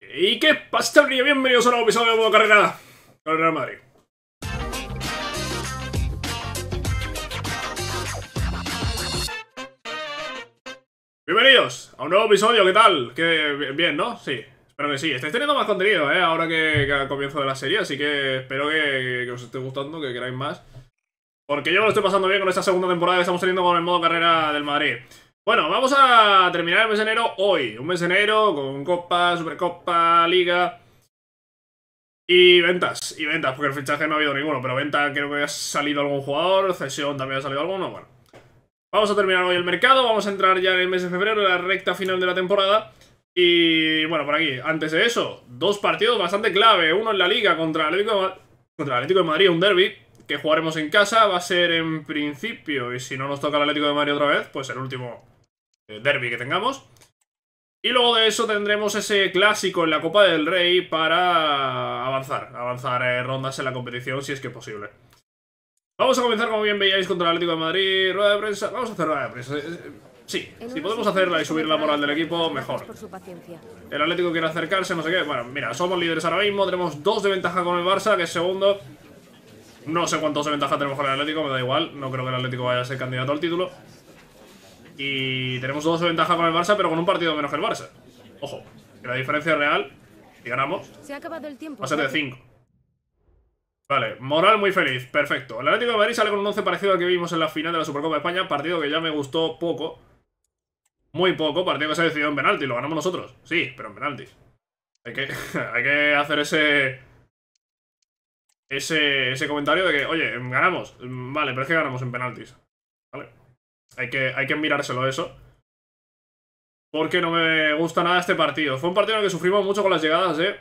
¿Y qué pasa, brillo, Bienvenidos a un nuevo episodio de Modo Carrera. Carrera Madrid. Bienvenidos a un nuevo episodio, ¿qué tal? Que bien, ¿no? Sí, espero que sí. Estáis teniendo más contenido, ¿eh? Ahora que, comienzo de la serie, así que espero que, os esté gustando, que queráis más. Porque yo me lo estoy pasando bien con esta segunda temporada que estamos teniendo con el modo carrera del Madrid. Bueno, vamos a terminar el mes de enero hoy. Un mes de enero con Copa, Supercopa, Liga... Y ventas, y ventas, porque el fichaje no ha habido ninguno, pero venta creo que ha salido algún jugador, cesión también ha salido alguno, bueno. Vamos a terminar hoy el mercado, vamos a entrar ya en el mes de febrero, en la recta final de la temporada. Y bueno, por aquí, antes de eso, dos partidos bastante clave. Uno en la Liga contra contra el Atlético de Madrid, un derby, que jugaremos en casa. Va a ser en principio, y si no nos toca el Atlético de Madrid otra vez, pues el último eh, derby que tengamos. Y luego de eso tendremos ese clásico en la Copa del Rey para avanzar, avanzar eh, rondas en la competición si es que es posible. Vamos a comenzar, como bien veíais, contra el Atlético de Madrid, rueda de prensa, vamos a hacer rueda de prensa. Eh, sí, si podemos hacerla y subir la moral del equipo, mejor. El Atlético quiere acercarse, no sé qué. Bueno, mira, somos líderes ahora mismo, tenemos dos de ventaja con el Barça, que es segundo. No sé cuántos de ventaja tenemos con el Atlético, me da igual, no creo que el Atlético vaya a ser candidato al título. Y tenemos 12 ventajas con el Barça, pero con un partido menos que el Barça. Ojo, que la diferencia real, si ganamos, va a ser de 5. Vale, Moral muy feliz, perfecto. El Atlético de Madrid sale con un 11 parecido al que vimos en la final de la Supercopa de España, partido que ya me gustó poco. Muy poco, partido que se ha decidido en penalti, lo ganamos nosotros. Sí, pero en penaltis. Hay que, hay que hacer ese, ese, ese comentario de que, oye, ganamos. Vale, pero es que ganamos en penaltis. Hay que, hay que mirárselo eso. Porque no me gusta nada este partido. Fue un partido en el que sufrimos mucho con las llegadas de...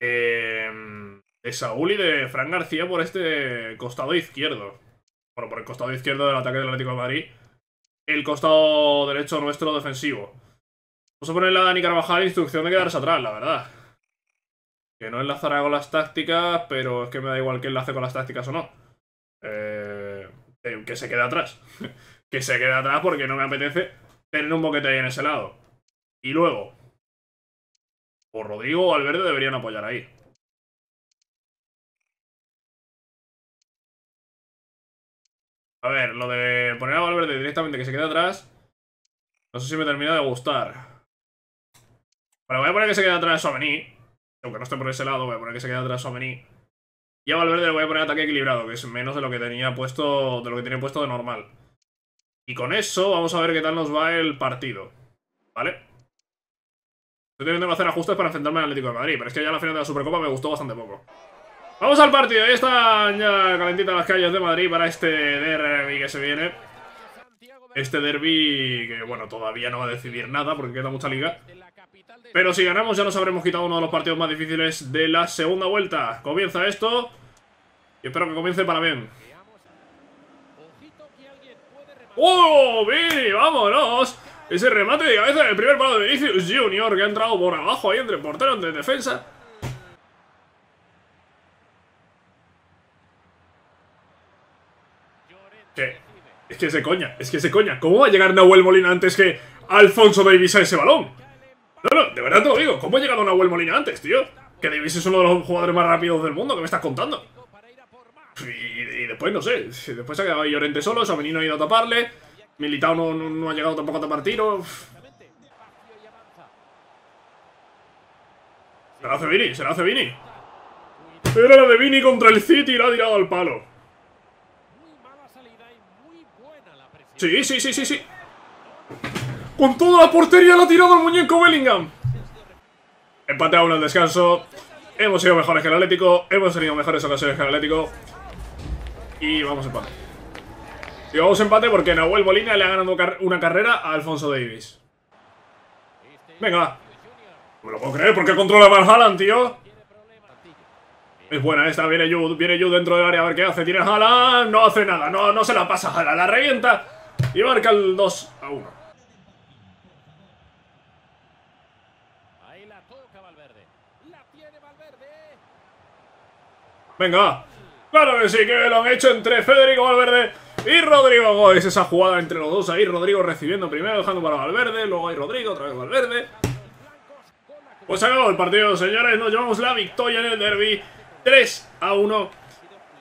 Eh, em, de Saúl y de Fran García por este costado izquierdo. Bueno, por el costado izquierdo del ataque del Atlético de Madrid. El costado derecho nuestro defensivo. Vamos a ponerle a Dani Carvajal instrucción de quedarse atrás, la verdad. Que no enlazará con las tácticas, pero es que me da igual que enlace con las tácticas o no. Eh, que se queda atrás. que se queda atrás porque no me apetece tener un boquete ahí en ese lado. Y luego, o Rodrigo o Alberto deberían apoyar ahí. A ver, lo de poner a Valverde directamente que se quede atrás No sé si me termina de gustar Pero voy a poner que se quede atrás Suamení Aunque no esté por ese lado, voy a poner que se quede atrás Suamení y a Valverde le voy a poner ataque equilibrado, que es menos de lo que tenía puesto, de lo que tenía puesto de normal. Y con eso vamos a ver qué tal nos va el partido. ¿Vale? Estoy teniendo que hacer ajustes para enfrentarme al Atlético de Madrid, pero es que ya la final de la Supercopa me gustó bastante poco. Vamos al partido, ahí están ya calentitas las calles de Madrid para este derby que se viene. Este derby que, bueno, todavía no va a decidir nada porque queda mucha liga. Pero si ganamos ya nos habremos quitado uno de los partidos más difíciles de la segunda vuelta. Comienza esto. Y espero que comience para bien. ¡Oh! Vini! ¡Vámonos! Ese remate de cabeza del primer palo de Vinicius Junior que ha entrado por abajo ahí entre portero de defensa. ¿Qué? Es que se coña, es que se coña. ¿Cómo va a llegar Nahuel Molina antes que Alfonso Davis a ese balón? No, de verdad te lo digo. ¿Cómo ha llegado a Nahuel Molina antes, tío? Que Davis es uno de los jugadores más rápidos del mundo. ¿Qué me estás contando? Y, después, no sé. Después se ha quedado Llorente solo. no ha ido a taparle. Militao no, ha llegado tampoco a tapar tiros. se la hace Vini Era la de Vini contra el City y la ha tirado al palo. Sí, sí, sí, sí, sí. Con toda la portería la ha tirado el muñeco Bellingham. Empate a uno al descanso. Hemos sido mejores que el Atlético. Hemos tenido mejores ocasiones que el Atlético. Y vamos a empate. Y vamos a empate porque Nahuel Molina le ha ganado una carrera a Alfonso Davis. Venga, No me lo puedo creer porque controla Van Haaland, tío. Es buena esta, viene Jude, viene Jude dentro del área a ver qué hace. Tiene Haaland, no hace nada, no, no se la pasa Haaland, la revienta. Y marca el 2 a 1. Venga, claro que sí, que lo han hecho entre Federico Valverde y Rodrigo Gómez. Esa jugada entre los dos ahí, Rodrigo recibiendo primero, dejando para Valverde, luego hay Rodrigo, otra vez Valverde. Pues ha acabado el partido, señores, nos llevamos la victoria en el derby, 3 a 1,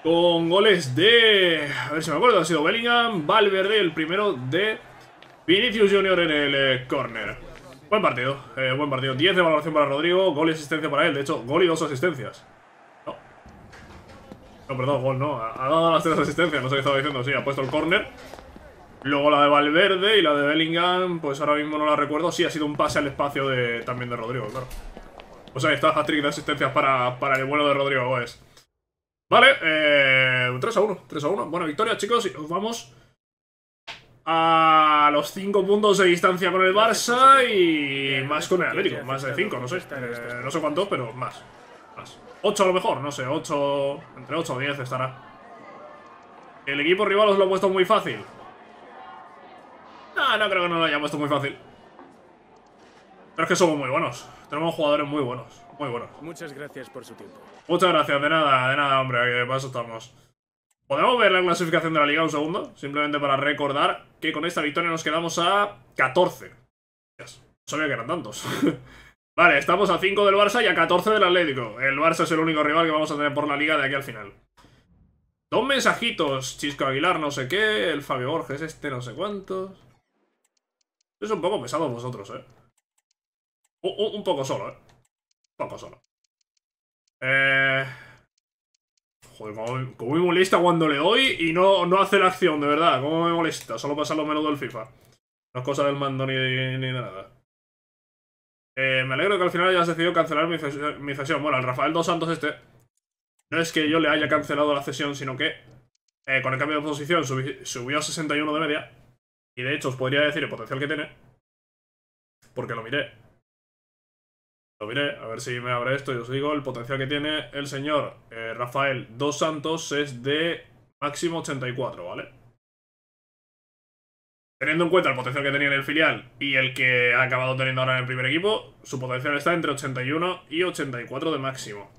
con goles de... A ver si me acuerdo, ha sido Bellingham, Valverde, el primero de Vinicius Junior en el eh, corner. Buen partido, eh, buen partido. 10 de valoración para Rodrigo, gol y asistencia para él. De hecho, gol y dos asistencias. No, perdón, gol no. Ha dado las tres asistencias, no sé qué estaba diciendo. Sí, ha puesto el corner Luego la de Valverde y la de Bellingham, pues ahora mismo no la recuerdo. Sí, ha sido un pase al espacio de, también de Rodrigo, claro. o sea está, hat-trick de asistencias para, para, el vuelo de Rodrigo es. Vale, 3 eh, a 1, 3 a 1. Buena victoria, chicos, y nos vamos a los 5 puntos de distancia con el Barça y más con el Atlético. Más de 5, no sé. Eh, no sé cuántos, pero más. Más. 8 a lo mejor, no sé, 8, entre 8 o 10 estará. El equipo rival os lo ha puesto muy fácil. No, no creo que no lo haya puesto muy fácil. Pero es que somos muy buenos. Tenemos jugadores muy buenos, muy buenos. Muchas gracias por su tiempo. Muchas gracias, de nada, de nada, hombre, de paso estamos. ¿Podemos ver la clasificación de la liga un segundo? Simplemente para recordar que con esta victoria nos quedamos a 14. Dios, sabía que eran tantos. Vale, estamos a 5 del Barça y a 14 del Atlético. El Barça es el único rival que vamos a tener por la liga de aquí al final. Dos mensajitos. Chisco Aguilar, no sé qué. El Fabio Borges, este, no sé cuántos. Es un poco pesado vosotros, ¿eh? Un, poco solo, ¿eh? Un poco solo. Eh... Joder, como, me molesta cuando le doy y no, no hace la acción, de verdad. Como me molesta. Solo pasa lo menús del FIFA. No es cosa del mando ni, ni, ni nada. Eh, me alegro que al final hayas decidido cancelar mi, cesión. Bueno, al Rafael Dos Santos este... No es que yo le haya cancelado la cesión, sino que... Eh, con el cambio de posición subió a 61 de media. Y de hecho os podría decir el potencial que tiene. Porque lo miré. Lo miré, a ver si me abre esto y os digo. El potencial que tiene el señor eh, Rafael Dos Santos es de máximo 84, ¿vale? Teniendo en cuenta el potencial que tenía en el filial y el que ha acabado teniendo ahora en el primer equipo, su potencial está entre 81 y 84 de máximo.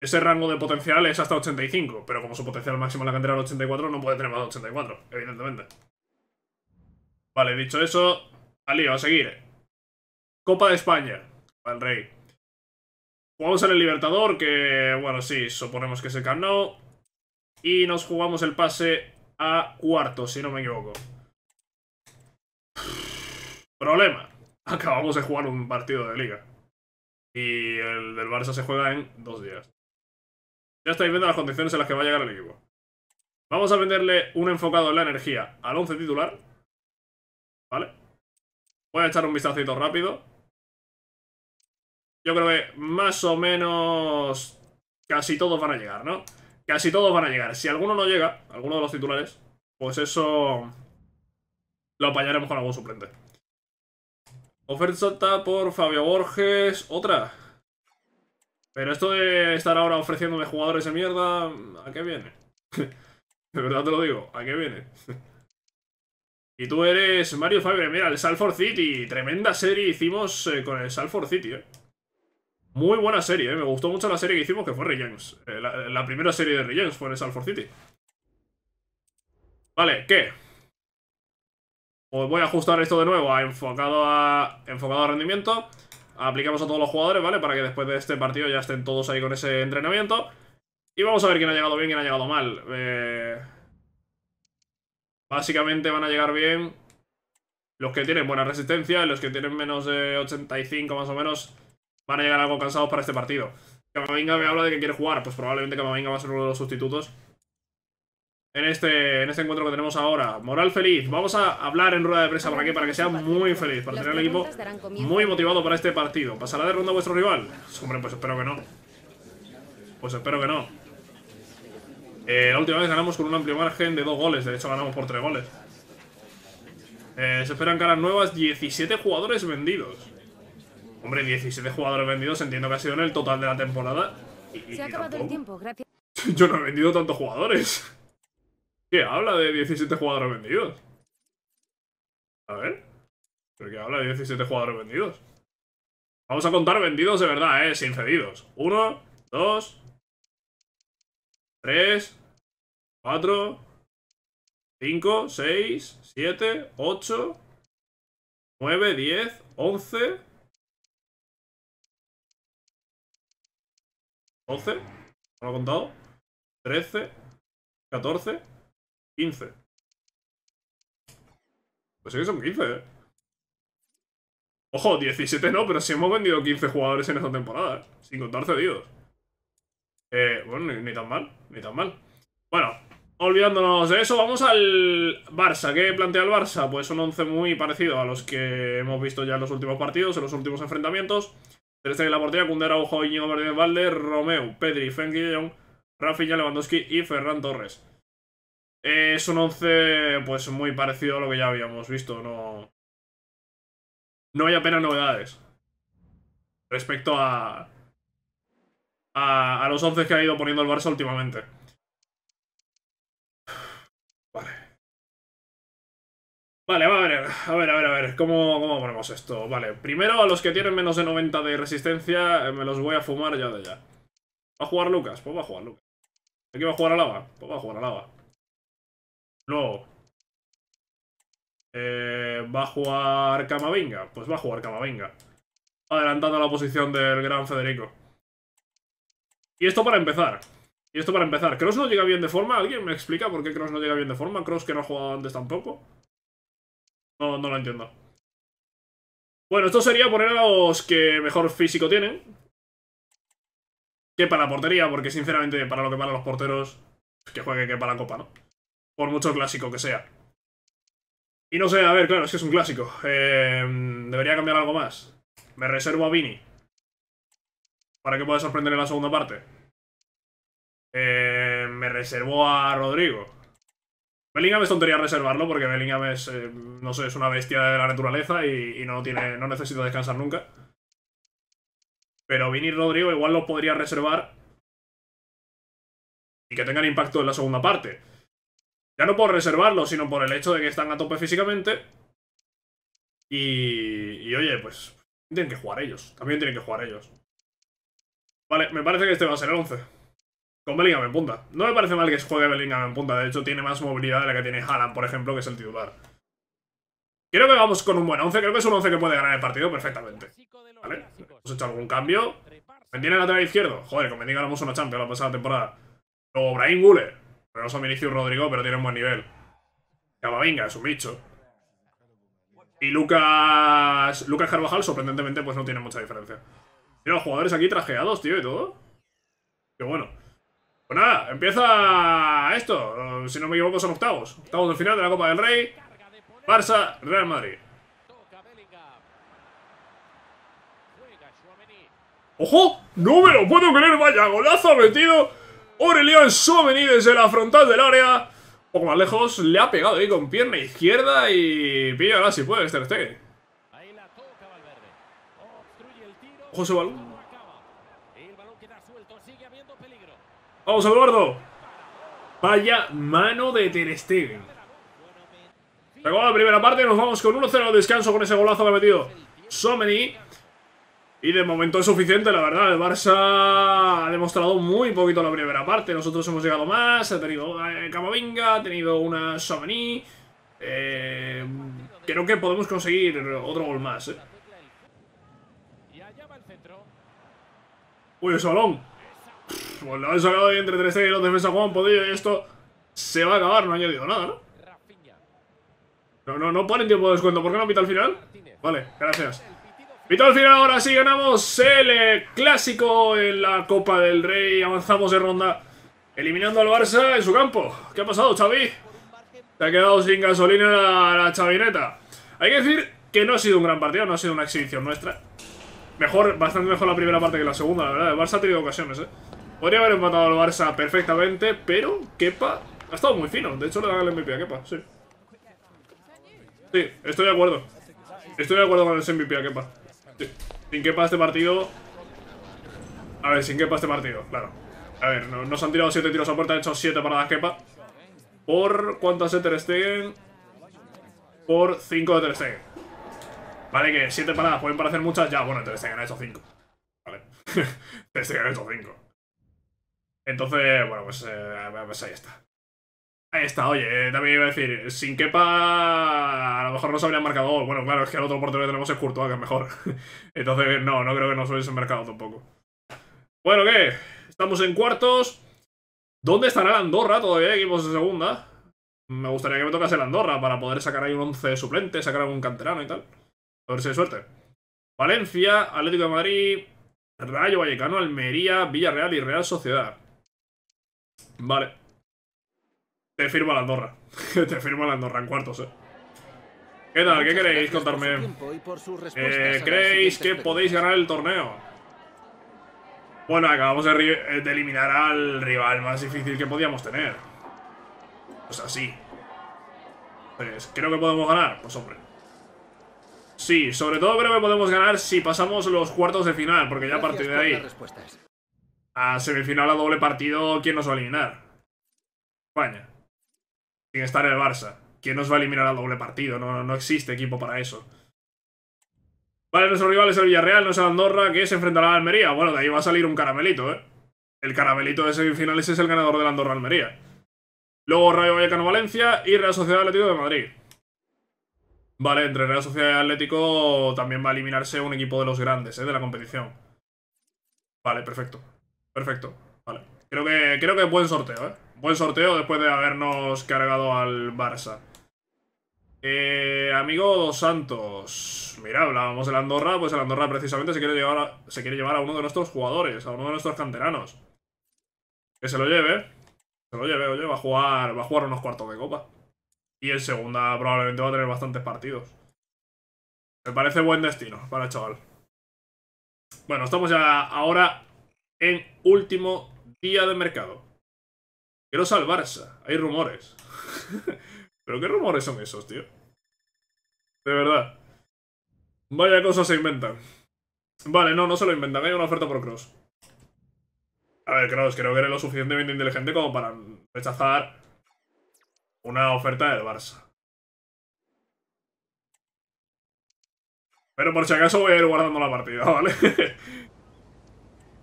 Ese rango de potencial es hasta 85, pero como su potencial máximo en la cantera era 84, no puede tener más de 84, evidentemente. Vale, dicho eso, al lío, a seguir. Copa de España, para el Rey. Jugamos en el Libertador, que, bueno, sí, suponemos que es el Y nos jugamos el pase a cuarto, si no me equivoco. Problema. Acabamos de jugar un partido de liga. Y el del Barça se juega en dos días. Ya estáis viendo las condiciones en las que va a llegar el equipo. Vamos a venderle un enfocado en la energía al 11 titular. ¿Vale? Voy a echar un vistacito rápido. Yo creo que más o menos casi todos van a llegar, ¿no? Casi todos van a llegar. Si alguno no llega, alguno de los titulares, pues eso lo apañaremos con algún suplente. Oferta por Fabio Borges, otra. Pero esto de estar ahora ofreciéndome jugadores de mierda, ¿a qué viene? de verdad te lo digo, ¿a qué viene? y tú eres Mario Fabio, mira, el Salford City, tremenda serie hicimos eh, con el Salford City, eh. Muy buena serie, eh. me gustó mucho la serie que hicimos, que fue Regens. Eh, la, primera serie de Regens fue en el Salford City. Vale, ¿qué? Pues voy a ajustar esto de nuevo a enfocado a enfocado a rendimiento. Aplicamos a todos los jugadores, ¿vale? Para que después de este partido ya estén todos ahí con ese entrenamiento. Y vamos a ver quién ha llegado bien, quién ha llegado mal. Eh, básicamente van a llegar bien los que tienen buena resistencia, los que tienen menos de 85 más o menos, van a llegar algo cansados para este partido. Camavinga me habla de que quiere jugar, pues probablemente Camavinga va a ser uno de los sustitutos en este, en este encuentro que tenemos ahora. Moral feliz. Vamos a hablar en rueda de prensa para que, para que sea muy feliz, para tener el equipo muy motivado para este partido. ¿Pasará de ronda vuestro rival? Hombre, pues espero que no. Pues espero que no. Eh, la última vez ganamos con un amplio margen de dos goles. De hecho, ganamos por tres goles. Eh, se esperan caras nuevas. 17 jugadores vendidos. Hombre, 17 jugadores vendidos. Entiendo que ha sido en el total de la temporada. se ha el tiempo, gracias. Yo no he vendido tantos jugadores. ¿Qué habla de 17 jugadores vendidos? A ver. ¿Pero qué habla de 17 jugadores vendidos? Vamos a contar vendidos de verdad, ¿eh? Sin cedidos. 1, 2, 3, 4, 5, 6, 7, 8, 9, 10, 11, 12, no lo he contado, 13, 14, 15. Pues sí que son 15, ¿eh? Ojo, 17 no, pero sí hemos vendido 15 jugadores en esta temporada, ¿eh? Sin contar cedidos. Eh, bueno, ni, tan mal, ni tan mal. Bueno, olvidándonos de eso, vamos al Barça. ¿Qué plantea el Barça? Pues son 11 muy parecido a los que hemos visto ya en los últimos partidos, en los últimos enfrentamientos. 13 en la portería, Kundera, Ojo, Iñigo, Verde, Valde, Romeu, Pedri, Fengi, Rafinha, Lewandowski y Ferran Torres es un 11 pues muy parecido a lo que ya habíamos visto, no... No hay apenas novedades. Respecto a... A, los 11 que ha ido poniendo el Barça últimamente. Vale. Vale, a ver, a ver, a ver, a ver, ¿cómo, ¿cómo ponemos esto? Vale, primero a los que tienen menos de 90 de resistencia eh, me los voy a fumar ya de ya. ¿Va a jugar Lucas? Pues va a jugar Lucas. ¿Aquí va a jugar a Pues va a jugar a Luego, eh, ¿va a jugar Camavinga? Pues va a jugar Camavinga. Adelantando la posición del gran Federico. Y esto para empezar. Y esto para empezar. ¿Cross no llega bien de forma? ¿Alguien me explica por qué Cross no llega bien de forma? ¿Cross que no ha jugado antes tampoco? No, no lo entiendo. Bueno, esto sería poner a los que mejor físico tienen. Que para la portería, porque sinceramente, para lo que para los porteros, que juegue que para la copa, ¿no? Por mucho clásico que sea. Y no sé, a ver, claro, es que es un clásico. Em, debería cambiar algo más. Me reservo a Vini. Para que pueda sorprender en la segunda parte. Eh, me reservo a Rodrigo. Bellingham es tontería reservarlo porque Bellingham es, eh, no sé, es una bestia de la naturaleza y, no, tiene, no necesita descansar nunca. Pero Vini y Rodrigo igual los podría reservar y que tengan impacto en la segunda parte. Ya no por reservarlo, sino por el hecho de que están a tope físicamente. Y, y oye, pues tienen que jugar ellos. También tienen que jugar ellos. Vale, me parece que este va a ser el 11. Con Bellingham en punta. No me parece mal que juegue Bellingham en punta. De hecho, tiene más movilidad de la que tiene Haaland, por ejemplo, que es el titular. Creo que vamos con un buen 11. Creo que es un 11 que puede ganar el partido perfectamente. ¿Vale? Hemos hecho algún cambio. entienden en la lateral izquierdo. Joder, con Bellingham ganamos una Champions la pasada temporada. Luego Brahim Gule. Pero no son Vinicius Rodrigo, pero tiene buen nivel. Camavinga es un bicho. Y Lucas. Lucas Carvajal, sorprendentemente, pues no tiene mucha diferencia. Tiene los jugadores aquí trajeados, tío, y todo. Qué bueno. Pues nada, empieza esto. Si no me equivoco, son octavos. Octavos del final de la Copa del Rey. Barça, Real Madrid. ¡Ojo! ¡No me lo puedo creer! ¡Vaya golazo metido! León Someni desde la frontal del área. Un poco más lejos, le ha pegado ahí con pierna izquierda y ahora si puede Ter Stegen. Ojo ese balón. Vamos, Eduardo. Vaya mano de Ter Stegen. la primera parte, nos vamos con 1-0 descanso con ese golazo que ha metido Someni. Y de momento es suficiente, la verdad. El Barça ha demostrado muy poquito la primera parte. Nosotros hemos llegado más. Ha tenido eh, Camavinga, ha tenido una Somení. Eh, creo que podemos conseguir otro gol más. Eh. Uy, el salón! pues lo han sacado ahí entre 3 y los defensas Juan podido pues, y esto se va a acabar. No ha añadido nada, ¿no? No, no, no ponen tiempo de descuento. ¿Por qué no pita al final? Vale, gracias al final ahora sí ganamos el eh, clásico en la Copa del Rey. Avanzamos de ronda eliminando al Barça en su campo. ¿Qué ha pasado, Xavi? Te ha quedado sin gasolina la, chavineta. Hay que decir que no ha sido un gran partido, no ha sido una exhibición nuestra. Mejor, bastante mejor la primera parte que la segunda, la verdad. El Barça ha tenido ocasiones, ¿eh? Podría haber empatado al Barça perfectamente, pero Kepa ha estado muy fino. De hecho, le dan el MVP a Kepa, sí. Sí, estoy de acuerdo. Estoy de acuerdo con el MVP a Kepa. Sin quepa este partido... A ver, sin quepa este partido, claro. A ver, nos han tirado 7 tiros a puerta, han hecho 7 paradas quepa ¿Por cuántas de Ter Stegen? Por 5 de Ter Stegen. Vale, que 7 paradas pueden parecer muchas. Ya, bueno, Ter Stegen ha hecho 5. Vale. Ter Stegen ha hecho 5. Entonces, bueno, pues, eh, pues ahí está. Ahí está, oye, eh, también iba a decir, sin quepa a lo mejor no se habría marcado Bueno, claro, es que al otro portero que tenemos es Courtois, que es mejor. Entonces, no, no creo que nos hubiese marcado tampoco. Bueno, ¿qué? Estamos en cuartos. ¿Dónde estará la Andorra? Todavía equipos de segunda. Me gustaría que me tocase la Andorra para poder sacar ahí un 11 suplente, sacar algún canterano y tal. A ver si hay suerte. Valencia, Atlético de Madrid, Rayo Vallecano, Almería, Villarreal y Real Sociedad. Vale. Te firmo la Andorra. Te firmo la Andorra en cuartos, eh. ¿Qué tal? ¿Qué queréis contarme? Eh, ¿Creéis que podéis ganar el torneo? Bueno, acabamos eh, de, eliminar al rival más difícil que podíamos tener. Pues así. Pues, ¿Creo que podemos ganar? Pues hombre. Sí, sobre todo creo que podemos ganar si pasamos los cuartos de final, porque ya a partir de ahí... A semifinal a doble partido, ¿quién nos va a eliminar? España sin estar el Barça. ¿Quién nos va a eliminar al doble partido? No, existe equipo para eso. Vale, nuestro rival es el Villarreal, no es Andorra, que se enfrentará a Almería. Bueno, de ahí va a salir un caramelito, ¿eh? El caramelito de semifinales es el ganador del Andorra-Almería. Luego Rayo Vallecano-Valencia y Real Sociedad Atlético de Madrid. Vale, entre Real Sociedad y Atlético también va a eliminarse un equipo de los grandes, ¿eh? De la competición. Vale, perfecto. Perfecto. Vale. Creo que, creo que buen sorteo, ¿eh? buen sorteo después de habernos cargado al Barça. Eh, amigo Santos, mira, hablábamos del Andorra, pues el Andorra precisamente se quiere, llevar a, se quiere llevar a uno de nuestros jugadores, a uno de nuestros canteranos. Que se lo lleve, se lo lleve, oye, va a jugar, va a jugar unos cuartos de copa. Y en segunda probablemente va a tener bastantes partidos. Me parece buen destino para el chaval. Bueno, estamos ya ahora en último día de mercado. Quiero salvarse. hay rumores. ¿Pero qué rumores son esos, tío? De verdad. Vaya cosas se inventan. Vale, no, no se lo inventan, hay una oferta por Cross. A ver, Cross, creo que eres lo suficientemente inteligente como para rechazar una oferta del Barça. Pero por si acaso voy a ir guardando la partida, ¿vale?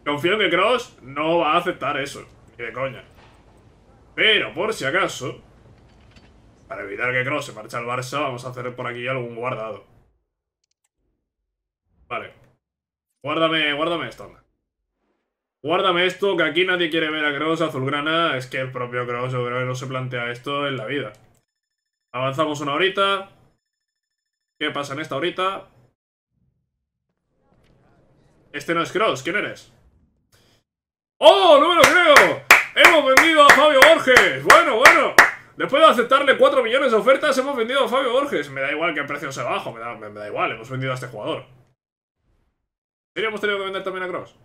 Confío en que Cross no va a aceptar eso, ni de coña. Pero, por si acaso, para evitar que Kroos se marche al Barça, vamos a hacer por aquí algún guardado. Vale. Guárdame, guárdame esto, Guárdame esto, que aquí nadie quiere ver a Kroos, Azulgrana. Es que el propio Kroos, yo creo que no se plantea esto en la vida. Avanzamos una horita. ¿Qué pasa en esta horita? Este no es Cross, ¿quién eres? ¡Oh, no me lo creo! Hemos vendido a Fabio Borges. Bueno, bueno. Después de aceptarle 4 millones de ofertas, hemos vendido a Fabio Borges. Me da igual que el precio sea bajo, me da, igual, hemos vendido a este jugador. ¿Hemos tenido que vender también a Cross?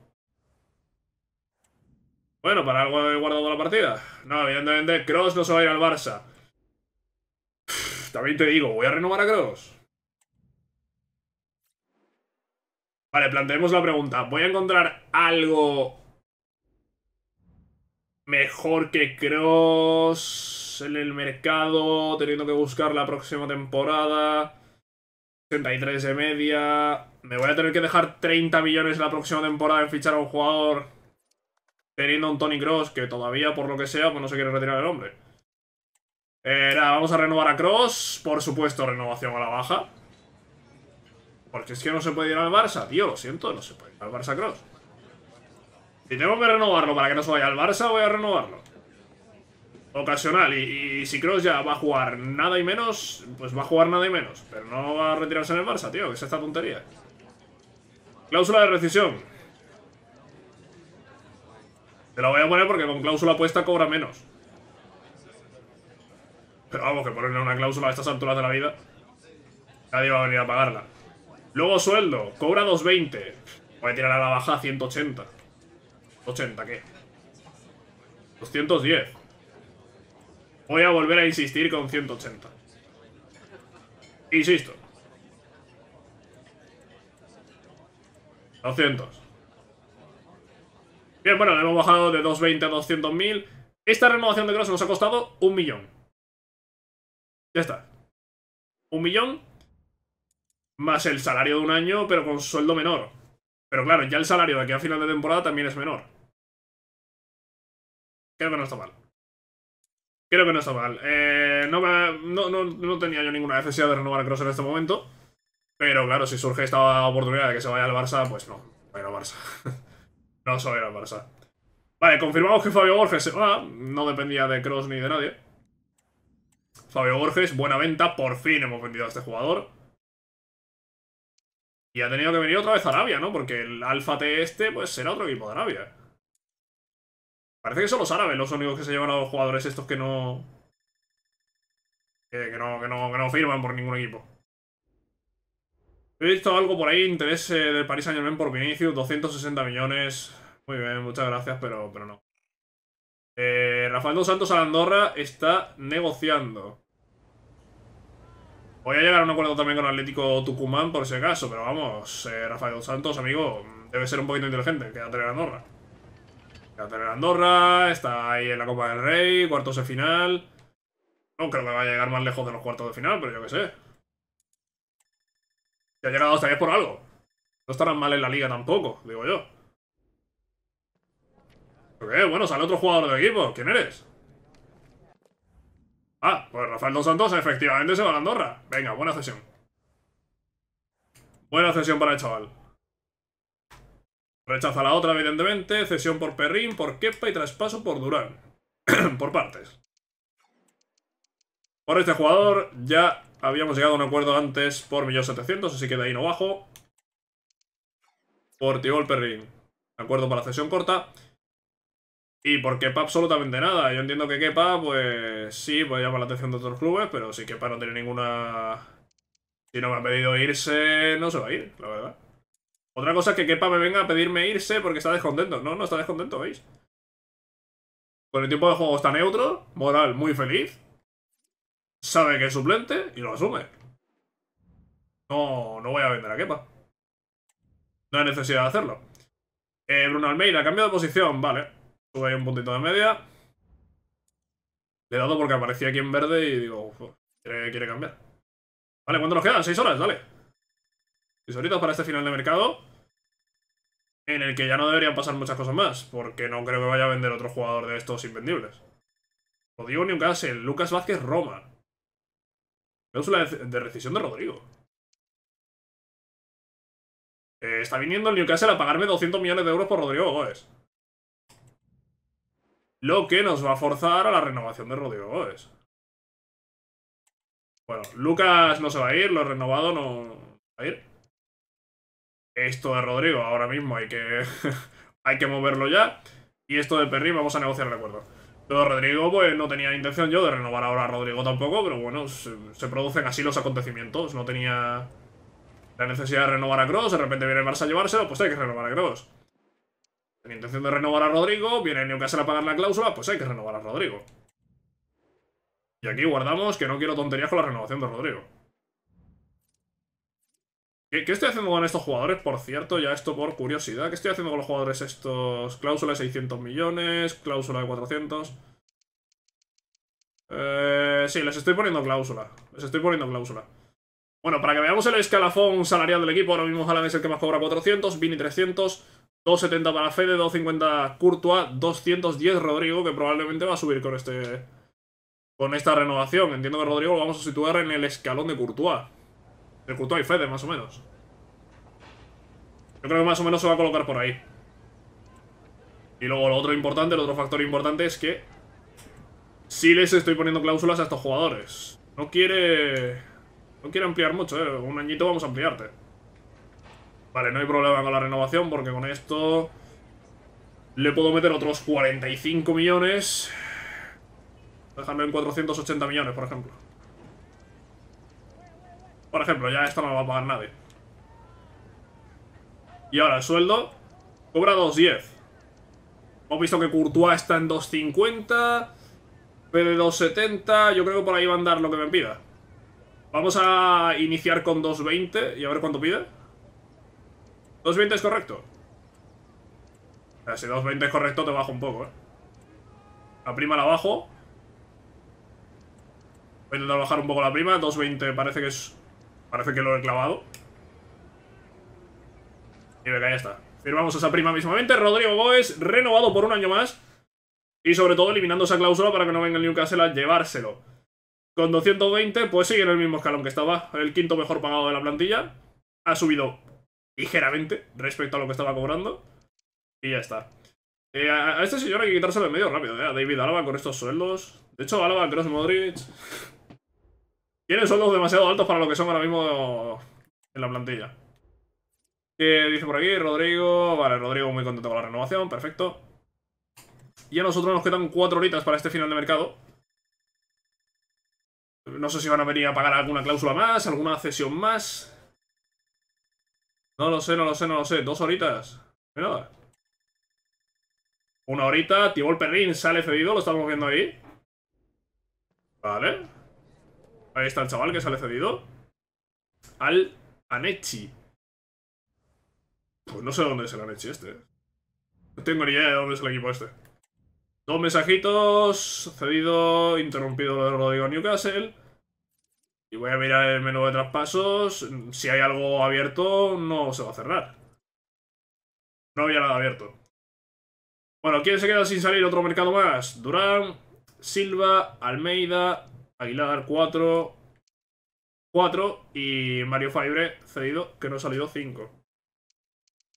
Bueno, para algo he guardado la partida. No, evidentemente Cross no se va a ir al Barça. también te digo, voy a renovar a Cross. Vale, planteemos la pregunta. ¿Voy a encontrar algo mejor que Cross en el mercado, teniendo que buscar la próxima temporada. 63 de media. Me voy a tener que dejar 30 millones la próxima temporada en fichar a un jugador. Teniendo a un Tony Cross que todavía, por lo que sea, pues no se quiere retirar el hombre. Eh, nada, vamos a renovar a Cross. Por supuesto, renovación a la baja. Porque es que no se puede ir al Barça, tío, lo siento, no se puede ir al Barça Cross. Si tengo que renovarlo para que no se vaya al Barça, voy a renovarlo. Ocasional. Y, si Kroos ya va a jugar nada y menos, pues va a jugar nada y menos. Pero no va a retirarse en el Barça, tío. Que es esta tontería. Cláusula de rescisión. Te la voy a poner porque con cláusula puesta cobra menos. Pero vamos, que ponerle una cláusula a estas alturas de la vida. Nadie va a venir a pagarla. Luego sueldo. Cobra 220. Voy a tirar a la baja 180. 80, ¿qué? 210. Voy a volver a insistir con 180. Insisto. 200. Bien, bueno, le hemos bajado de 220 a 200.000. Esta renovación de Cross nos ha costado un millón. Ya está. Un millón. Más el salario de un año, pero con sueldo menor. Pero claro, ya el salario de aquí a final de temporada también es menor. Creo que no está mal. Creo que no está mal. Eh, no, no, tenía yo ninguna necesidad de renovar a Cross en este momento. Pero claro, si surge esta oportunidad de que se vaya al Barça, pues no. Voy al Barça. no soy al Barça. Vale, confirmamos que Fabio Borges se ah, va. No dependía de Cross ni de nadie. Fabio Borges, buena venta. Por fin hemos vendido a este jugador. Y ha tenido que venir otra vez a Arabia, ¿no? Porque el Alfa T este, pues será otro equipo de Arabia. Parece que son los árabes los únicos que se llevan a los jugadores estos que no... Que, no, firman por ningún equipo. He visto algo por ahí, interés eh, del Paris Saint-Germain por Vinicius, 260 millones. Muy bien, muchas gracias, pero, pero no. Eh, Rafael Dos Santos a Andorra está negociando. Voy a llegar a un acuerdo también con Atlético Tucumán por si acaso, pero vamos, eh, Rafael dos Santos, amigo, debe ser un poquito inteligente, quédate en Andorra. Quédate Andorra, está ahí en la Copa del Rey, cuartos de final. No creo que vaya a llegar más lejos de los cuartos de final, pero yo qué sé. Ya ha llegado hasta ahí por algo. No estarán mal en la liga tampoco, digo yo. qué, bueno, sale otro jugador del equipo. ¿Quién eres? Ah, pues Rafael Dos Santos efectivamente se va a Andorra. Venga, buena cesión. Buena cesión para el chaval. Rechaza la otra, evidentemente. Cesión por Perrín, por Kepa y traspaso por Durán. por partes. Por este jugador ya habíamos llegado a un acuerdo antes por 1.700.000, así que de ahí no bajo. Por Tibol Perrín. Acuerdo para cesión corta. Y por Kepa absolutamente nada. Yo entiendo que Kepa, pues sí, puede llamar la atención de otros clubes, pero si Kepa no tiene ninguna... Si no me ha pedido irse, no se va a ir, la verdad. Otra cosa es que Kepa me venga a pedirme irse porque está descontento. No, no está descontento, ¿veis? Con el tiempo de juego está neutro, moral muy feliz. Sabe que es suplente y lo asume. No, no voy a vender a Kepa. No hay necesidad de hacerlo. Eh, Bruno Almeida, cambio de posición, vale. Sube un puntito de media. Le he dado porque aparecía aquí en verde y digo, quiere, cambiar. Vale, ¿cuánto nos quedan? Seis horas, dale. Seis horitas para este final de mercado. En el que ya no deberían pasar muchas cosas más, porque no creo que vaya a vender otro jugador de estos invendibles. Rodrigo Newcastle, Lucas Vázquez, Roma. Es de, de rescisión de Rodrigo. Eh, está viniendo el Newcastle a pagarme 200 millones de euros por Rodrigo ¿es? Lo que nos va a forzar a la renovación de Rodrigo Gómez. Bueno, Lucas no se va a ir, lo renovado no va a ir. Esto de Rodrigo ahora mismo hay que, hay que moverlo ya. Y esto de Perry vamos a negociar el acuerdo. Pero Rodrigo, pues no tenía intención yo de renovar ahora a Rodrigo tampoco, pero bueno, se, producen así los acontecimientos. No tenía la necesidad de renovar a Gros, de repente viene el Barça a llevárselo, pues hay que renovar a Cross. Tenía intención de renovar a Rodrigo, viene Newcastle a pagar la cláusula, pues hay que renovar a Rodrigo. Y aquí guardamos que no quiero tonterías con la renovación de Rodrigo. ¿Qué, estoy haciendo con estos jugadores? Por cierto, ya esto por curiosidad. ¿Qué estoy haciendo con los jugadores estos? Cláusula de 600 millones, cláusula de 400... Eh, sí, les estoy poniendo cláusula. Les estoy poniendo cláusula. Bueno, para que veamos el escalafón salarial del equipo, ahora mismo la es el que más cobra 400, Vini 300, 2.70 para Fede, 2.50 Courtois, 210 Rodrigo, que probablemente va a subir con este con esta renovación. Entiendo que Rodrigo lo vamos a situar en el escalón de Courtois. De Courtois y Fede, más o menos. Yo creo que más o menos se va a colocar por ahí. Y luego lo otro importante, el otro factor importante es que Si les estoy poniendo cláusulas a estos jugadores. No quiere... No quiere ampliar mucho, ¿eh? Un añito vamos a ampliarte. Vale, no hay problema con la renovación porque con esto le puedo meter otros 45 millones. Dejarlo en 480 millones, por ejemplo. Por ejemplo, ya esto no lo va a pagar nadie. Y ahora el sueldo cobra 2.10. Hemos visto que Courtois está en 2.50. pd 2.70. Yo creo que por ahí va a andar lo que me pida. Vamos a iniciar con 2.20 y a ver cuánto pide. ¿220 es correcto? si 220 es correcto, te bajo un poco, ¿eh? La prima la bajo. Voy a intentar bajar un poco la prima. 220 parece que es... Parece que lo he clavado. Y venga, ya está. Firmamos esa prima mismamente. Rodrigo Góez, renovado por un año más. Y sobre todo eliminando esa cláusula para que no venga el Newcastle a llevárselo. Con 220, pues sigue en el mismo escalón que estaba. El quinto mejor pagado de la plantilla. Ha subido ligeramente respecto a lo que estaba cobrando. Y ya está. Eh, a, este señor hay que quitárselo de medio rápido, eh, A David Alaba con estos sueldos. De hecho, Alaba, Cross, Modric... Tienen sueldos demasiado altos para lo que son ahora mismo en la plantilla. dice por aquí, Rodrigo... Vale, Rodrigo muy contento con la renovación, perfecto. Y a nosotros nos quedan cuatro horitas para este final de mercado. No sé si van a venir a pagar alguna cláusula más, alguna cesión más. No lo sé, no lo sé, no lo sé. Dos horitas. Mira. Una horita, Tibol Perrin sale cedido, lo estamos viendo ahí. Vale. Ahí está el chaval que sale cedido. Al Anechi. Pues no sé dónde es el Anechi este. Eh. No tengo ni idea de dónde es el equipo este. Dos mensajitos. Cedido, interrumpido lo de Rodrigo Newcastle. Y voy a mirar el menú de traspasos. Si hay algo abierto, no se va a cerrar. No había nada abierto. Bueno, ¿quién se queda sin salir otro mercado más? Durán, Silva, Almeida, Aguilar 4, 4 y Mario Faibre cedido, que no ha salido 5.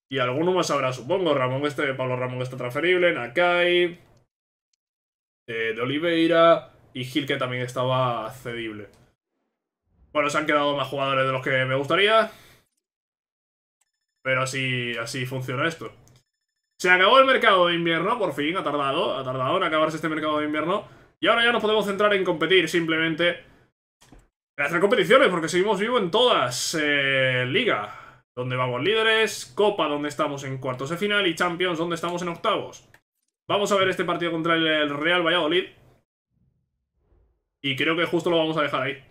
Y alguno más habrá, supongo. Ramón este, Pablo Ramón está transferible, Nakai, eh, de Oliveira y Gil que también estaba cedible. Bueno, se han quedado más jugadores de los que me gustaría. Pero así, así funciona esto. Se acabó el mercado de invierno, por fin, ha tardado, ha tardado en acabarse este mercado de invierno. Y ahora ya nos podemos centrar en competir, simplemente... En hacer competiciones, porque seguimos vivos en todas. Eh, Liga, donde vamos líderes. Copa, donde estamos en cuartos de final. Y Champions, donde estamos en octavos. Vamos a ver este partido contra el Real Valladolid. Y creo que justo lo vamos a dejar ahí.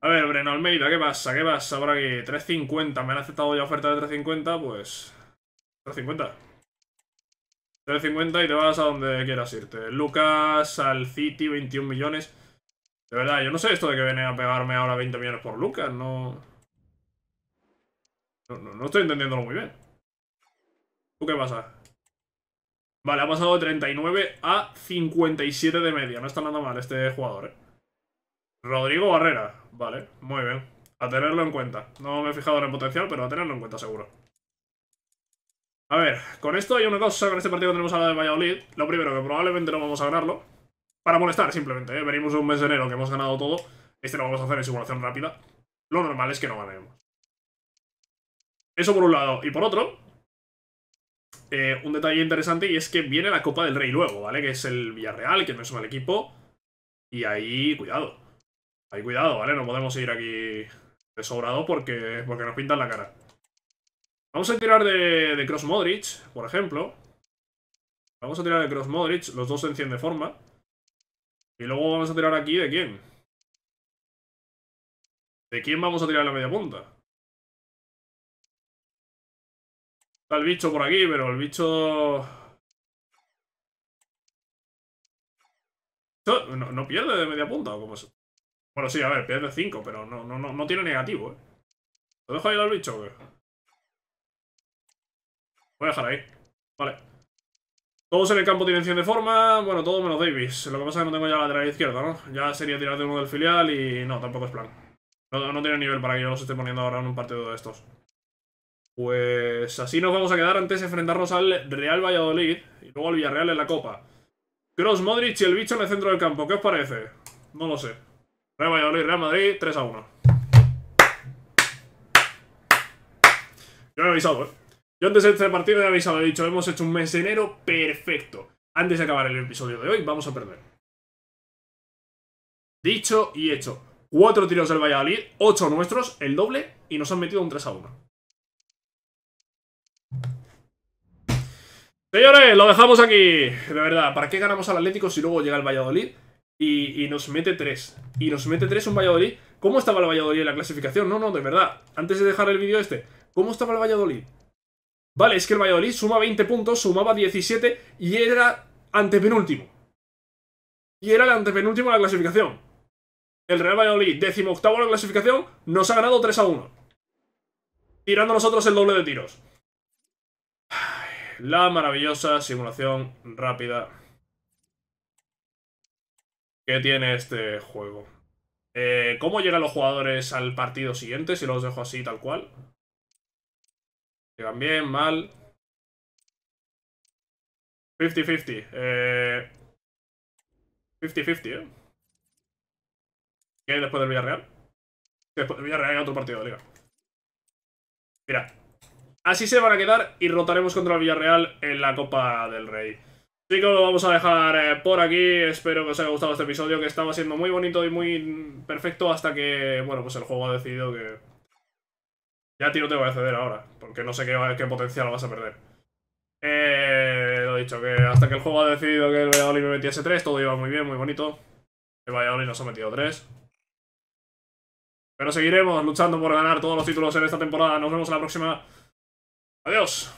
A ver, Breno Almeida, ¿qué pasa? ¿Qué pasa por aquí? 3.50, me han aceptado ya oferta de 3.50, pues... 3.50. 3.50 y te vas a donde quieras irte. Lucas al City, 21 millones. De verdad, yo no sé esto de que viene a pegarme ahora 20 millones por Lucas, no... No, no, estoy entendiéndolo muy bien. ¿Tú qué pasa? Vale, ha pasado de 39 a 57 de media. No está nada mal este jugador, eh. Rodrigo Barrera. Vale, muy bien. A tenerlo en cuenta. No me he fijado en el potencial, pero a tenerlo en cuenta seguro. A ver, con esto hay una cosa, con este partido tenemos ahora de Valladolid. Lo primero, que probablemente no vamos a ganarlo. Para molestar, simplemente. ¿eh? Venimos un mes de enero que hemos ganado todo. Este lo vamos a hacer en simulación rápida. Lo normal es que no ganemos. Eso por un lado. Y por otro, eh, un detalle interesante y es que viene la Copa del Rey luego, ¿vale? Que es el Villarreal, que no es mal equipo. Y ahí, cuidado. Hay cuidado, ¿vale? No podemos ir aquí de sobrado porque, porque nos pintan la cara. Vamos a tirar de, de Cross Modric, por ejemplo. Vamos a tirar de Cross Modric, los dos se de forma. Y luego vamos a tirar aquí de quién. ¿De quién vamos a tirar la media punta? Está el bicho por aquí, pero el bicho... No, no pierde de media punta, ¿o cómo es? Bueno, sí, a ver, pierde 5, pero no, no, tiene negativo, ¿eh? ¿Lo dejo ahí al bicho o Voy a dejar ahí. Vale. Todos en el campo tienen 100 de forma. Bueno, todos menos Davis. Lo que pasa es que no tengo ya la lateral izquierda, ¿no? Ya sería tirar de uno del filial y no, tampoco es plan. No, no tiene nivel para que yo los esté poniendo ahora en un partido de estos. Pues así nos vamos a quedar antes de enfrentarnos al Real Valladolid y luego al Villarreal en la Copa. Cross, Modric y el bicho en el centro del campo. ¿Qué os parece? No lo sé. Real Valladolid, Real Madrid, 3 a 1. Yo he avisado, ¿eh? Yo antes de este partido he avisado, he dicho, hemos hecho un mes enero perfecto. Antes de acabar el episodio de hoy, vamos a perder. Dicho y hecho. Cuatro tiros del Valladolid, ocho nuestros, el doble, y nos han metido un 3 a 1. Señores, lo dejamos aquí. De verdad, ¿para qué ganamos al Atlético si luego llega el Valladolid? y, nos mete 3. Y nos mete 3 un Valladolid. ¿Cómo estaba el Valladolid en la clasificación? No, no, de verdad. Antes de dejar el vídeo este, ¿cómo estaba el Valladolid? Vale, es que el Valladolid suma 20 puntos, sumaba 17 y era antepenúltimo. Y era el antepenúltimo en la clasificación. El Real Valladolid, décimo octavo en la clasificación, nos ha ganado 3 a 1. Tirando nosotros el doble de tiros. La maravillosa simulación rápida. ¿Qué tiene este juego. Eh, ¿Cómo llegan los jugadores al partido siguiente? Si los dejo así, tal cual. Llegan bien, mal. 50-50. 50-50, eh, ¿eh? ¿Qué hay después del Villarreal? Después del Villarreal hay otro partido de liga. Mira. Así se van a quedar y rotaremos contra el Villarreal en la Copa del Rey. Chicos, lo vamos a dejar eh, por aquí. Espero que os haya gustado este episodio, que estaba siendo muy bonito y muy perfecto hasta que, bueno, pues el juego ha decidido que... Ya tiro ti no te voy a ceder ahora, porque no sé qué, potencial vas a perder. Eh, lo dicho, que hasta que el juego ha decidido que el Valladolid me metiese 3, todo iba muy bien, muy bonito. El Valladolid nos ha metido 3. Pero seguiremos luchando por ganar todos los títulos en esta temporada. Nos vemos en la próxima. Adiós.